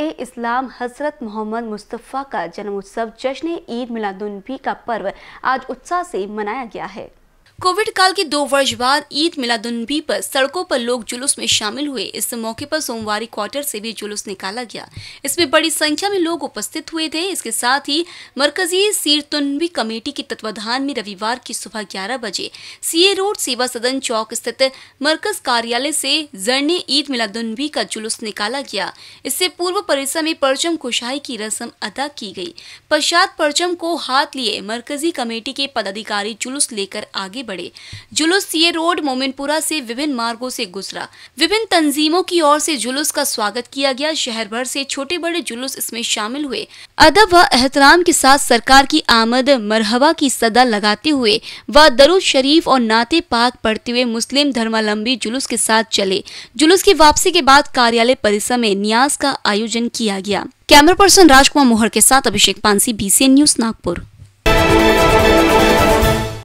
ए इस्लाम हजरत मोहम्मद मुस्तफ़ा का जन्म उत्सव जश्न ईद मिलादुलनबी का पर्व आज उत्साह से मनाया गया है कोविड काल के दो वर्ष बाद ईद मिलादुलनबी पर सड़कों पर लोग जुलूस में शामिल हुए इस मौके पर सोमवारी क्वार्टर से भी जुलूस निकाला गया इसमें बड़ी संख्या में लोग उपस्थित हुए थे इसके साथ ही मरकजी सीरतुनबी कमेटी के तत्वाधान में रविवार की सुबह ग्यारह बजे सीए रोड सेवा सदन चौक स्थित मरकज कार्यालय से जरने ईद मिलादुलनबी का जुलूस निकाला गया इससे पूर्व परिसर में परचम कुशाही की रस्म अदा की गई पश्चात परचम को हाथ लिए मरकजी कमेटी के पदाधिकारी जुलूस लेकर आगे बढ़े जुलूस सीए रोड मोमिनपुरा से विभिन्न मार्गो से गुजरा विभिन्न तंजीमों की ओर से जुलूस का स्वागत किया गया शहर भर से छोटे बड़े जुलूस इसमें शामिल हुए अदब व एहतराम के साथ सरकार की आमद मरहबा की सदा लगाते हुए व दरुद शरीफ और नाते पाक पढ़ते हुए मुस्लिम धर्मालम्बी जुलूस के साथ चले जुलूस की वापसी के बाद कार्यालय परिसर में न्यास का आयोजन किया गया कैमरा पर्सन राजकुमार मोहर के साथ अभिषेक पानसी बीसीएन न्यूज नागपुर